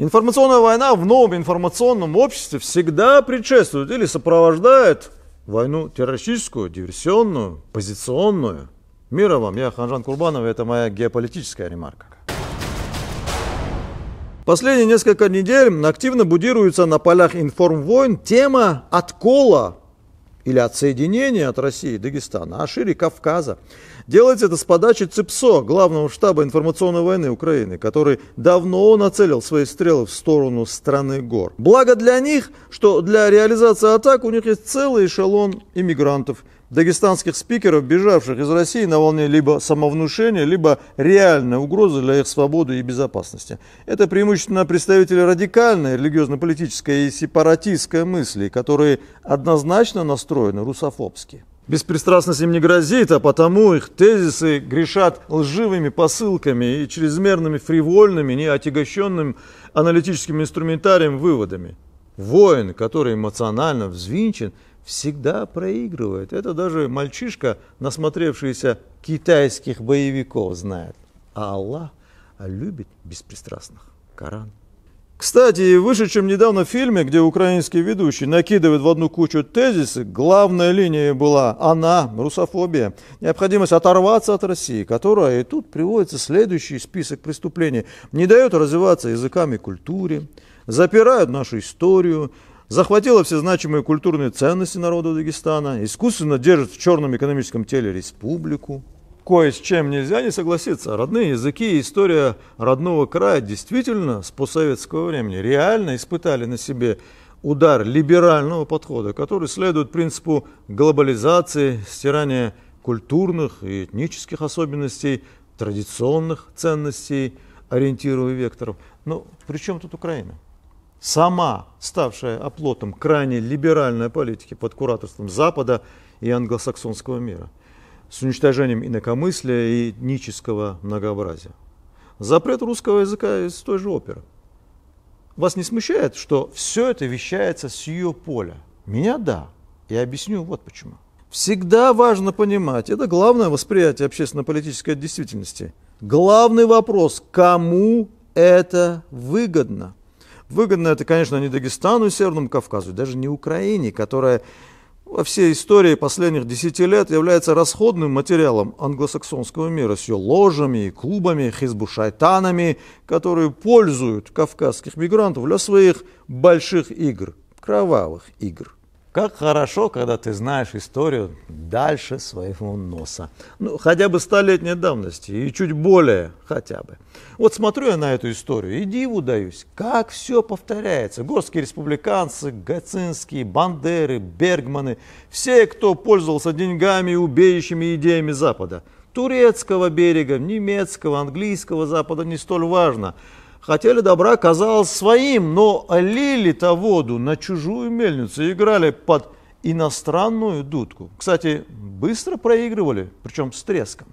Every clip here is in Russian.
Информационная война в новом информационном обществе всегда предшествует или сопровождает войну террористическую, диверсионную, позиционную. Мира вам, я Ханжан Курбанов, и это моя геополитическая ремарка. Последние несколько недель активно будируется на полях информвойн тема откола или отсоединения от России и Дагестана, а шире Кавказа. Делается это с подачи ЦИПСО, главного штаба информационной войны Украины, который давно нацелил свои стрелы в сторону страны гор. Благо для них, что для реализации атак у них есть целый эшелон иммигрантов – дагестанских спикеров, бежавших из России на волне либо самовнушения, либо реальной угрозы для их свободы и безопасности. Это преимущественно представители радикальной религиозно-политической и сепаратистской мысли, которые однозначно настроены русофобски. Беспристрастность им не грозит, а потому их тезисы грешат лживыми посылками и чрезмерными фривольными, не аналитическим инструментарием выводами. Воин, который эмоционально взвинчен, всегда проигрывает. Это даже мальчишка, насмотревшийся китайских боевиков, знает. А Аллах любит беспристрастных. Коран. Кстати, в вышедшем недавно фильме, где украинский ведущий накидывает в одну кучу тезисы, главная линия была она, русофобия, необходимость оторваться от России, которая, и тут приводится следующий список преступлений, не дают развиваться языкам и культуре, запирают нашу историю, захватила все значимые культурные ценности народа Дагестана, искусственно держит в черном экономическом теле республику. Кое с чем нельзя не согласиться. Родные языки и история родного края действительно с постсоветского времени реально испытали на себе удар либерального подхода, который следует принципу глобализации, стирания культурных и этнических особенностей, традиционных ценностей, ориентиров векторов. Но ну, при чем тут Украина? сама ставшая оплотом крайне либеральной политики под кураторством Запада и англосаксонского мира, с уничтожением инакомыслия и этнического многообразия. Запрет русского языка из той же оперы. Вас не смущает, что все это вещается с ее поля? Меня да. Я объясню вот почему. Всегда важно понимать, это главное восприятие общественно-политической действительности. Главный вопрос, кому это выгодно? Выгодно это, конечно, не Дагестану и Северному Кавказу, даже не Украине, которая во всей истории последних десяти лет является расходным материалом англосаксонского мира с ее ложами и клубами, хизбушайтанами, которые пользуют кавказских мигрантов для своих больших игр, кровавых игр. Как хорошо, когда ты знаешь историю дальше своего носа. Ну, хотя бы столетней давности и чуть более хотя бы. Вот смотрю я на эту историю и диву даюсь, как все повторяется. Горские республиканцы, Гацинские, Бандеры, Бергманы, все, кто пользовался деньгами, и и идеями Запада. Турецкого берега, немецкого, английского Запада не столь важно – хотели добра, казалось, своим, но лили-то воду на чужую мельницу и играли под иностранную дудку. Кстати, быстро проигрывали, причем с треском.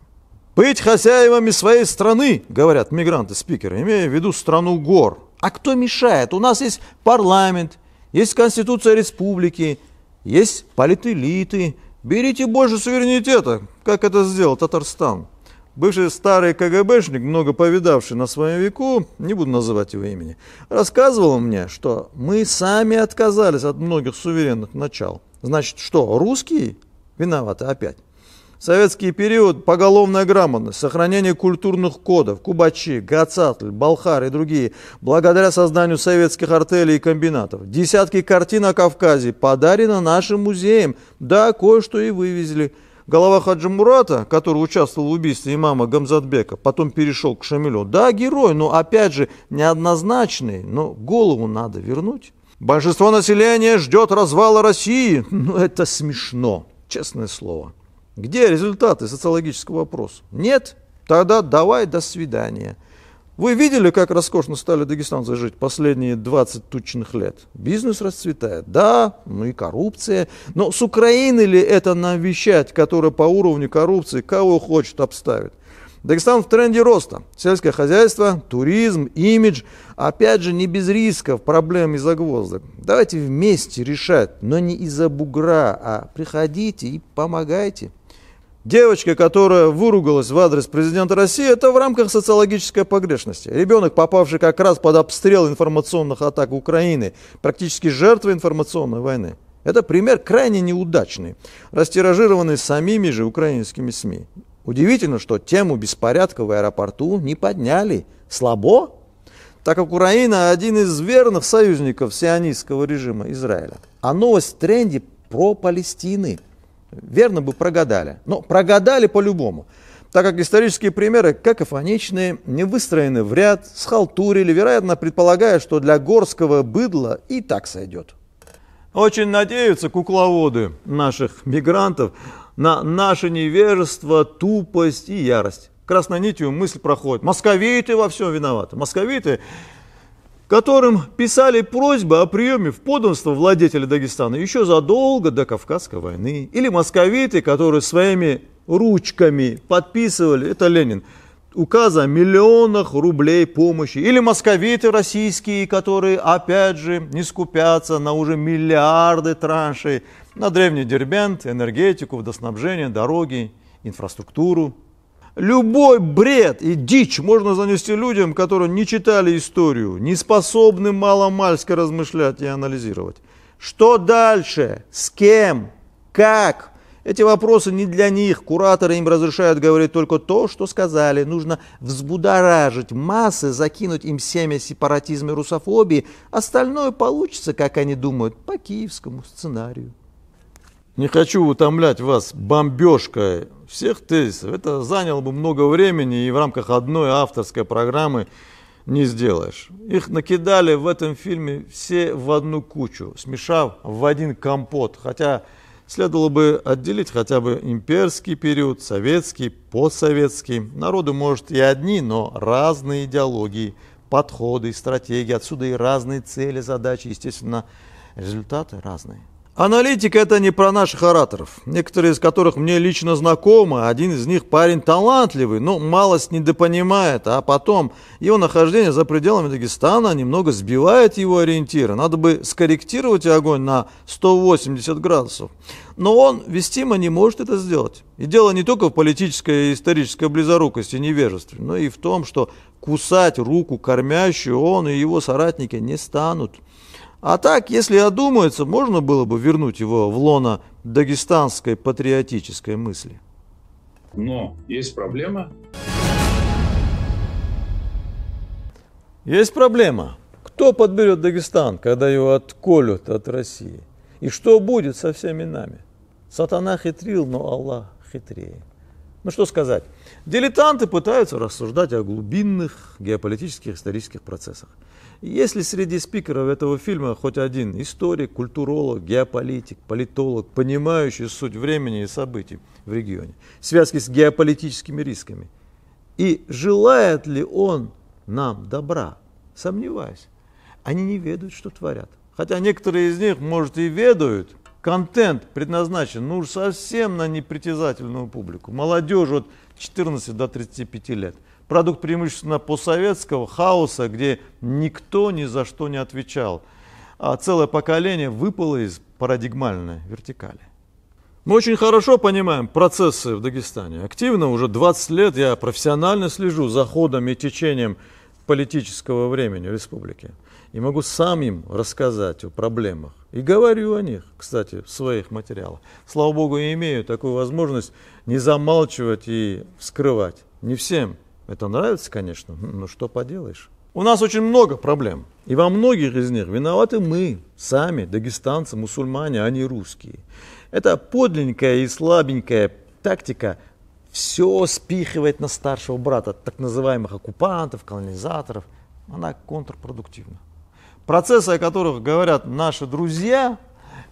«Быть хозяевами своей страны», — говорят мигранты-спикеры, имея в виду страну гор. А кто мешает? У нас есть парламент, есть Конституция республики, есть политэлиты. Берите больше суверенитета, как это сделал Татарстан. Бывший старый КГБшник, много повидавший на своем веку, не буду называть его имени, рассказывал мне, что мы сами отказались от многих суверенных начал. Значит, что, русские виноваты опять? Советский период, поголовная грамотность, сохранение культурных кодов, кубачи, гацатль, балхар и другие, благодаря созданию советских артелей и комбинатов. Десятки картин о Кавказе подарено нашим музеям, да, кое-что и вывезли – голова Хаджи Мурата, который участвовал в убийстве имама Гамзатбека, потом перешел к Шамилю. Да, герой, но опять же неоднозначный, но голову надо вернуть. Большинство населения ждет развала России. Ну, это смешно, честное слово. Где результаты социологического опроса? Нет? Тогда давай до свидания. Вы видели, как роскошно стали дагестанцы жить последние 20 тучных лет? Бизнес расцветает, да, ну и коррупция. Но с Украины ли это нам вещать, которая по уровню коррупции кого хочет обставить? Дагестан в тренде роста. Сельское хозяйство, туризм, имидж. Опять же, не без рисков, проблем и загвоздок. Давайте вместе решать, но не из-за бугра, а приходите и помогайте. Девочка, которая выругалась в адрес президента России, это в рамках социологической погрешности. Ребенок, попавший как раз под обстрел информационных атак Украины, практически жертва информационной войны. Это пример крайне неудачный, растиражированный самими же украинскими СМИ. Удивительно, что тему беспорядка в аэропорту не подняли. Слабо? так как Украина один из верных союзников сионистского режима Израиля. А новость в тренде про Палестины – Верно бы прогадали. Но прогадали по-любому. Так как исторические примеры какофоничные, не выстроены в ряд, схалтурили, вероятно, предполагая, что для горского быдла и так сойдет. Очень надеются кукловоды наших мигрантов на наше невежество, тупость и ярость. Красной нитью мысль проходит. Московиты во всем виноваты. Московиты которым писали просьбы о приеме в подданство владетеля Дагестана еще задолго до Кавказской войны, или московиты, которые своими ручками подписывали, это Ленин, указа о миллионах рублей помощи, или московиты российские, которые, опять же, не скупятся на уже миллиарды траншей на древний Дербент, энергетику, водоснабжение, дороги, инфраструктуру – Любой бред и дичь можно занести людям, которые не читали историю, не способны маломальски размышлять и анализировать. Что дальше? С кем? Как? Эти вопросы не для них. Кураторы им разрешают говорить только то, что сказали. Нужно взбудоражить массы, закинуть им семя сепаратизма и русофобии. Остальное получится, как они думают, по киевскому сценарию. Не хочу утомлять вас бомбежкой всех тезисов. Это заняло бы много времени и в рамках одной авторской программы не сделаешь. Их накидали в этом фильме все в одну кучу, смешав в один компот. Хотя следовало бы отделить хотя бы имперский период, советский, постсоветский. Народы, может, и одни, но разные идеологии, подходы, стратегии. Отсюда и разные цели, задачи, естественно, результаты разные. Аналитика – это не про наших ораторов, некоторые из которых мне лично знакомы, один из них парень талантливый, но ну, малость недопонимает, а потом его нахождение за пределами Дагестана немного сбивает его ориентиры, надо бы скорректировать огонь на 180 градусов. Но он вестимо не может это сделать. И дело не только в политической и исторической близорукости и невежестве, но и в том, что кусать руку кормящую он и его соратники не станут. А так, если одумается, можно было бы вернуть его в лоно дагестанской патриотической мысли. Но есть проблема. Есть проблема. Кто подберет Дагестан, когда его отколют от России? И что будет со всеми нами? Сатана хитрил, но Аллах хитрее. Ну что сказать? Дилетанты пытаются рассуждать о глубинных геополитических исторических процессах. Если среди спикеров этого фильма хоть один историк, культуролог, геополитик, политолог, понимающий суть времени и событий в регионе, связки с геополитическими рисками, и желает ли он нам добра, сомневаюсь, они не ведают, что творят. Хотя некоторые из них, может, и ведают – контент предназначен, ну уж совсем на непритязательную публику. Молодежь от 14 до 35 лет. Продукт преимущественно постсоветского хаоса, где никто ни за что не отвечал. А целое поколение выпало из парадигмальной вертикали. Мы очень хорошо понимаем процессы в Дагестане. Активно уже 20 лет я профессионально слежу за ходом и течением политического времени в республике. И могу сам им рассказать о проблемах и говорю о них, кстати, в своих материалах. Слава Богу, я имею такую возможность не замалчивать и вскрывать. Не всем это нравится, конечно, но что поделаешь. У нас очень много проблем, и во многих из них виноваты мы, сами, дагестанцы, мусульмане, а не русские. Это подлинненькая и слабенькая тактика все спихивает на старшего брата, так называемых оккупантов, колонизаторов. Она контрпродуктивна процессы, о которых говорят наши друзья,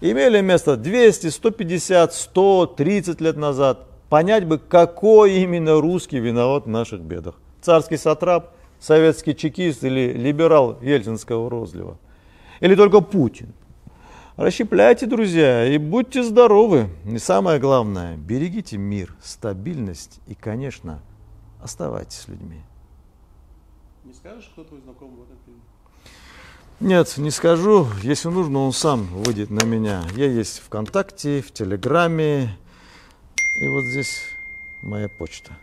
имели место 200, 150, 130 лет назад. Понять бы, какой именно русский виноват в наших бедах. Царский сатрап, советский чекист или либерал ельцинского розлива. Или только Путин. Расщепляйте, друзья, и будьте здоровы. И самое главное, берегите мир, стабильность и, конечно, оставайтесь с людьми. Не скажешь, кто твой знакомый в этом фильме? Нет, не скажу. Если нужно, он сам выйдет на меня. Я есть ВКонтакте, в Телеграме. И вот здесь моя почта.